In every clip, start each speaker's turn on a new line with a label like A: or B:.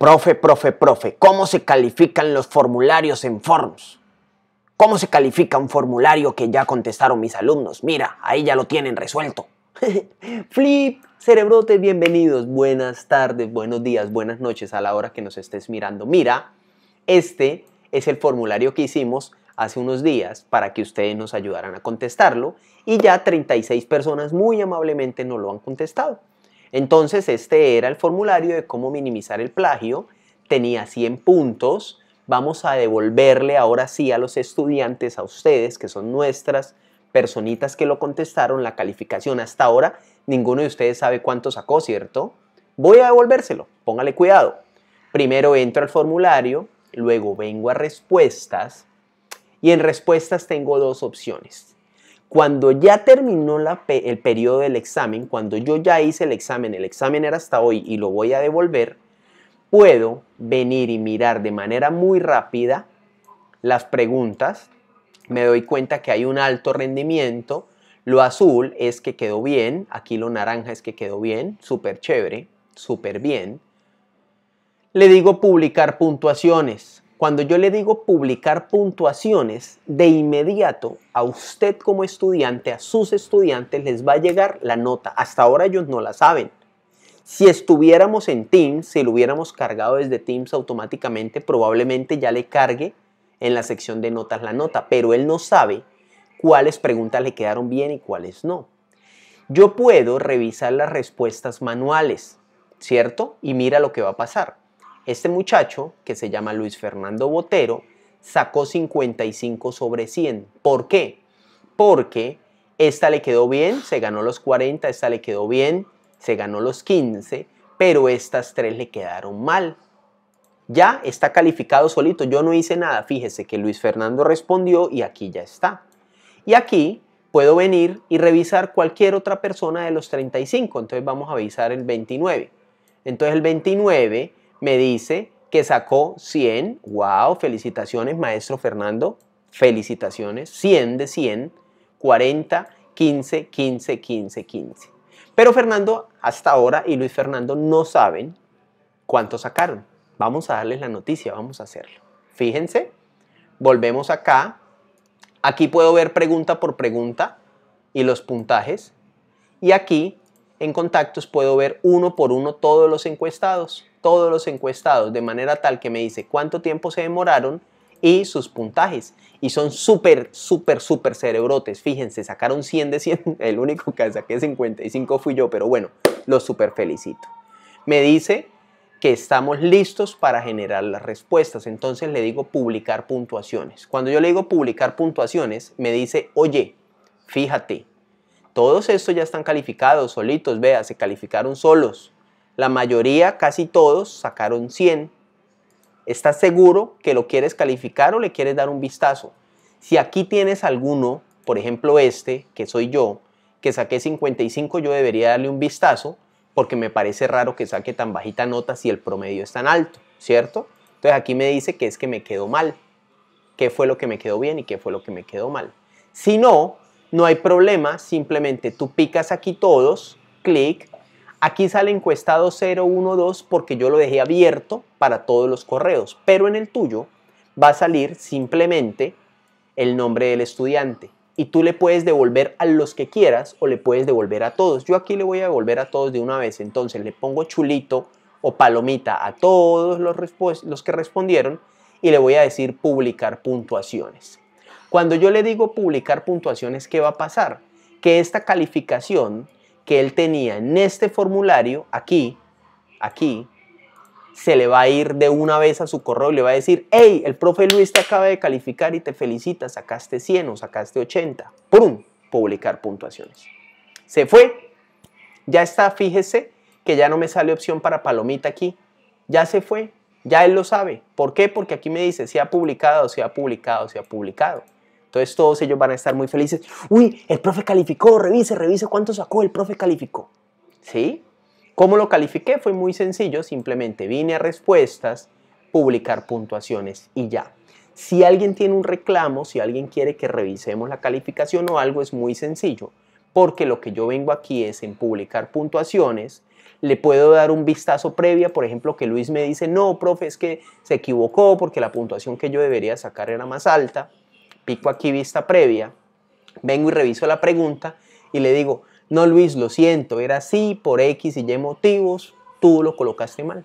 A: Profe, profe, profe, ¿cómo se califican los formularios en Forms? ¿Cómo se califica un formulario que ya contestaron mis alumnos? Mira, ahí ya lo tienen resuelto. Flip, cerebrote, bienvenidos, buenas tardes, buenos días, buenas noches a la hora que nos estés mirando. Mira, este es el formulario que hicimos hace unos días para que ustedes nos ayudaran a contestarlo y ya 36 personas muy amablemente nos lo han contestado. Entonces este era el formulario de cómo minimizar el plagio, tenía 100 puntos, vamos a devolverle ahora sí a los estudiantes, a ustedes que son nuestras personitas que lo contestaron, la calificación hasta ahora, ninguno de ustedes sabe cuánto sacó, ¿cierto? Voy a devolvérselo, póngale cuidado. Primero entro al formulario, luego vengo a respuestas y en respuestas tengo dos opciones. Cuando ya terminó el periodo del examen, cuando yo ya hice el examen, el examen era hasta hoy y lo voy a devolver, puedo venir y mirar de manera muy rápida las preguntas. Me doy cuenta que hay un alto rendimiento. Lo azul es que quedó bien, aquí lo naranja es que quedó bien, súper chévere, súper bien. Le digo publicar puntuaciones. Cuando yo le digo publicar puntuaciones, de inmediato a usted como estudiante, a sus estudiantes les va a llegar la nota. Hasta ahora ellos no la saben. Si estuviéramos en Teams, si lo hubiéramos cargado desde Teams automáticamente, probablemente ya le cargue en la sección de notas la nota, pero él no sabe cuáles preguntas le quedaron bien y cuáles no. Yo puedo revisar las respuestas manuales, ¿cierto? Y mira lo que va a pasar. Este muchacho, que se llama Luis Fernando Botero, sacó 55 sobre 100. ¿Por qué? Porque esta le quedó bien, se ganó los 40, esta le quedó bien, se ganó los 15, pero estas tres le quedaron mal. Ya está calificado solito, yo no hice nada. Fíjese que Luis Fernando respondió y aquí ya está. Y aquí puedo venir y revisar cualquier otra persona de los 35. Entonces vamos a avisar el 29. Entonces el 29 me dice que sacó 100. ¡Wow! Felicitaciones, maestro Fernando. Felicitaciones. 100 de 100. 40, 15, 15, 15, 15. Pero Fernando hasta ahora y Luis Fernando no saben cuánto sacaron. Vamos a darles la noticia, vamos a hacerlo. Fíjense, volvemos acá. Aquí puedo ver pregunta por pregunta y los puntajes. Y aquí en contactos puedo ver uno por uno todos los encuestados, todos los encuestados, de manera tal que me dice cuánto tiempo se demoraron y sus puntajes. Y son súper, súper, súper cerebrotes. Fíjense, sacaron 100 de 100. El único que saqué 55 fui yo, pero bueno, los súper felicito. Me dice que estamos listos para generar las respuestas. Entonces le digo publicar puntuaciones. Cuando yo le digo publicar puntuaciones, me dice, oye, fíjate, todos estos ya están calificados solitos, vea, se calificaron solos. La mayoría, casi todos, sacaron 100. ¿Estás seguro que lo quieres calificar o le quieres dar un vistazo? Si aquí tienes alguno, por ejemplo este, que soy yo, que saqué 55, yo debería darle un vistazo porque me parece raro que saque tan bajita nota si el promedio es tan alto, ¿cierto? Entonces aquí me dice que es que me quedó mal. ¿Qué fue lo que me quedó bien y qué fue lo que me quedó mal? Si no, no hay problema, simplemente tú picas aquí todos, clic, aquí sale encuestado 012 porque yo lo dejé abierto para todos los correos, pero en el tuyo va a salir simplemente el nombre del estudiante y tú le puedes devolver a los que quieras o le puedes devolver a todos. Yo aquí le voy a devolver a todos de una vez, entonces le pongo chulito o palomita a todos los, los que respondieron y le voy a decir publicar puntuaciones. Cuando yo le digo publicar puntuaciones, ¿qué va a pasar? Que esta calificación que él tenía en este formulario, aquí, aquí, se le va a ir de una vez a su correo y le va a decir, hey, el profe Luis te acaba de calificar y te felicita, sacaste 100 o sacaste 80. ¡Pum! Publicar puntuaciones. Se fue. Ya está, fíjese que ya no me sale opción para palomita aquí. Ya se fue. Ya él lo sabe. ¿Por qué? Porque aquí me dice si ha publicado, si ha publicado, si ha publicado. Entonces todos ellos van a estar muy felices. Uy, el profe calificó, revise, revise cuánto sacó, el profe calificó. ¿Sí? ¿Cómo lo califiqué? Fue muy sencillo, simplemente vine a respuestas, publicar puntuaciones y ya. Si alguien tiene un reclamo, si alguien quiere que revisemos la calificación o algo, es muy sencillo, porque lo que yo vengo aquí es en publicar puntuaciones, le puedo dar un vistazo previa, por ejemplo, que Luis me dice, no, profe, es que se equivocó porque la puntuación que yo debería sacar era más alta aquí vista previa, vengo y reviso la pregunta y le digo, no Luis, lo siento, era así por X y Y motivos, tú lo colocaste mal.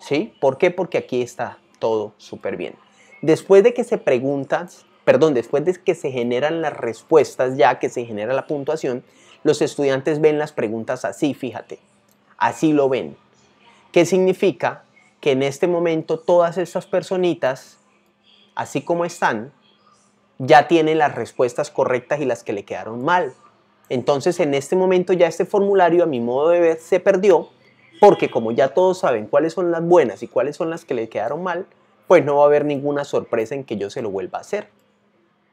A: ¿Sí? ¿Por qué? Porque aquí está todo súper bien. Después de que se preguntas, perdón, después de que se generan las respuestas ya, que se genera la puntuación, los estudiantes ven las preguntas así, fíjate, así lo ven. ¿Qué significa? Que en este momento todas esas personitas, así como están, ya tiene las respuestas correctas y las que le quedaron mal. Entonces en este momento ya este formulario a mi modo de ver se perdió porque como ya todos saben cuáles son las buenas y cuáles son las que le quedaron mal, pues no va a haber ninguna sorpresa en que yo se lo vuelva a hacer.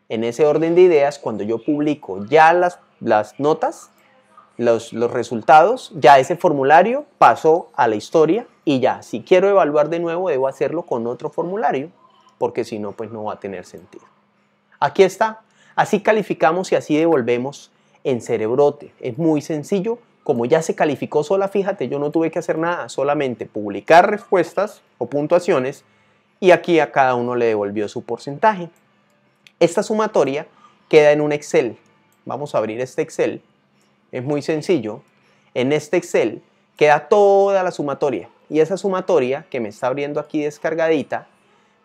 A: En ese orden de ideas, cuando yo publico ya las, las notas, los resultados, ya ese formulario pasó a la historia y ya, si quiero evaluar de nuevo, debo hacerlo con otro formulario, porque si no, pues no va a tener sentido. Aquí está. Así calificamos y así devolvemos en Cerebrote. Es muy sencillo. Como ya se calificó sola, fíjate, yo no tuve que hacer nada, solamente publicar respuestas o puntuaciones y aquí a cada uno le devolvió su porcentaje. Esta sumatoria queda en un Excel. Vamos a abrir este Excel. Es muy sencillo. En este Excel queda toda la sumatoria y esa sumatoria que me está abriendo aquí descargadita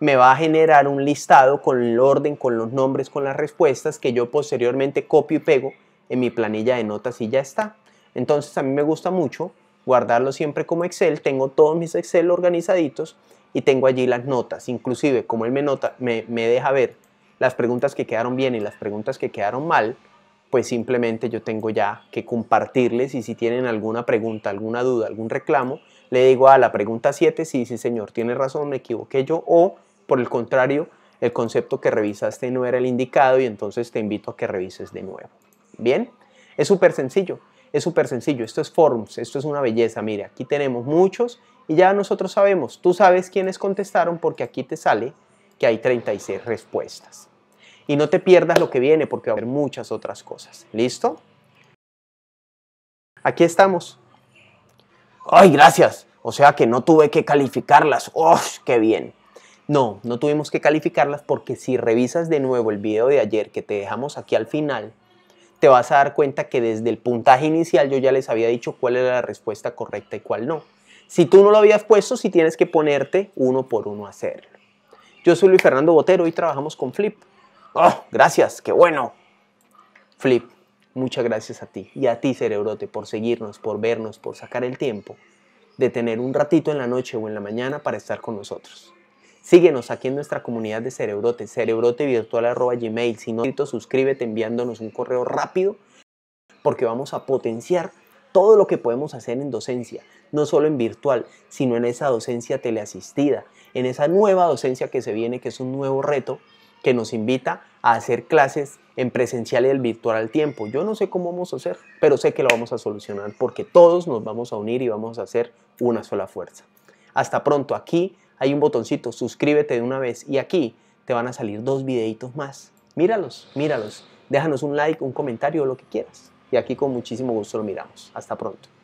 A: me va a generar un listado con el orden, con los nombres, con las respuestas que yo posteriormente copio y pego en mi planilla de notas y ya está. Entonces a mí me gusta mucho guardarlo siempre como Excel, tengo todos mis Excel organizaditos y tengo allí las notas, inclusive como él me, nota, me, deja ver las preguntas que quedaron bien y las preguntas que quedaron mal, pues simplemente yo tengo ya que compartirles y si tienen alguna pregunta, alguna duda, algún reclamo, le digo a ah, la pregunta 7, si sí señor, tiene razón, me equivoqué yo, o por el contrario, el concepto que revisaste no era el indicado y entonces te invito a que revises de nuevo. Bien, es súper sencillo, es súper sencillo. Esto es Forms, esto es una belleza. Mire, aquí tenemos muchos y ya nosotros sabemos, tú sabes quiénes contestaron porque aquí te sale que hay 36 respuestas. Y no te pierdas lo que viene porque va a haber muchas otras cosas. ¿Listo? Aquí estamos. ¡Ay, gracias! O sea que no tuve que calificarlas. ¡Oh, qué bien! No, no tuvimos que calificarlas porque si revisas de nuevo el video de ayer que te dejamos aquí al final, te vas a dar cuenta que desde el puntaje inicial yo ya les había dicho cuál era la respuesta correcta y cuál no. Si tú no lo habías puesto, si sí tienes que ponerte uno por uno a hacerlo. Yo soy Luis Fernando Botero y trabajamos con Flip. ¡Oh, gracias! ¡Qué bueno! Flip, muchas gracias a ti y a ti, cerebrote, por seguirnos, por vernos, por sacar el tiempo de tener un ratito en la noche o en la mañana para estar con nosotros. Síguenos aquí en nuestra comunidad de Cerebrote, cerebrotevirtual.gmail. Si no, suscríbete enviándonos un correo rápido porque vamos a potenciar todo lo que podemos hacer en docencia, no solo en virtual, sino en esa docencia teleasistida, en esa nueva docencia que se viene, que es un nuevo reto que nos invita a hacer clases en presencial y el virtual al tiempo. Yo no sé cómo vamos a hacer, pero sé que lo vamos a solucionar porque todos nos vamos a unir y vamos a hacer una sola fuerza. Hasta pronto aquí hay un botoncito, suscríbete de una vez y aquí te van a salir dos videitos más. Míralos, míralos. Déjanos un like, un comentario o lo que quieras. Y aquí con muchísimo gusto lo miramos. Hasta pronto.